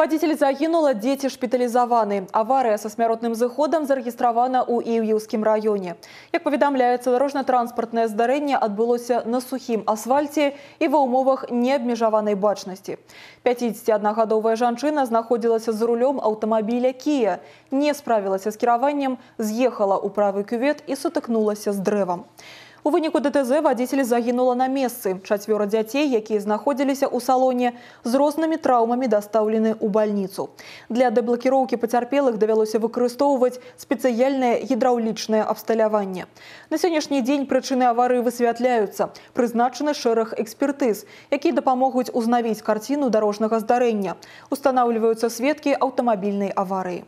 Водитель загінула, дзеці шпіталізаваны. Аварыя са смяротным зыходам зарэгістравана ў Іўюўскім раёне. Як паведамляецца, дарожна-транспартнае здарэнне адбылося на сухім асфальте і ва ўмовах неабмежаванай бачнасці. 51гадовая жанчына знаходзілася за рулём аўтамабіля Кія, не справілася з кіраваннем, з'ехала ў правы кювет і сутыкнулася з дрэвам. У выніку ДТЗ водитель загінула на месцы. Четверо детей, которые находились у салоне, с разными травмами доставлены ў больницу. Для деблокировки пацярпелых довелось выкарыстоўваць специальное гидравличное абсталяванне. На сённяшні дзень прычыны аварыі высвятляюцца. Прызначаны шэраг экспертыз, якія дапамогуць узнавіць картину дорожного здарэння. Устанавливаются сведкі автомобильной аварии.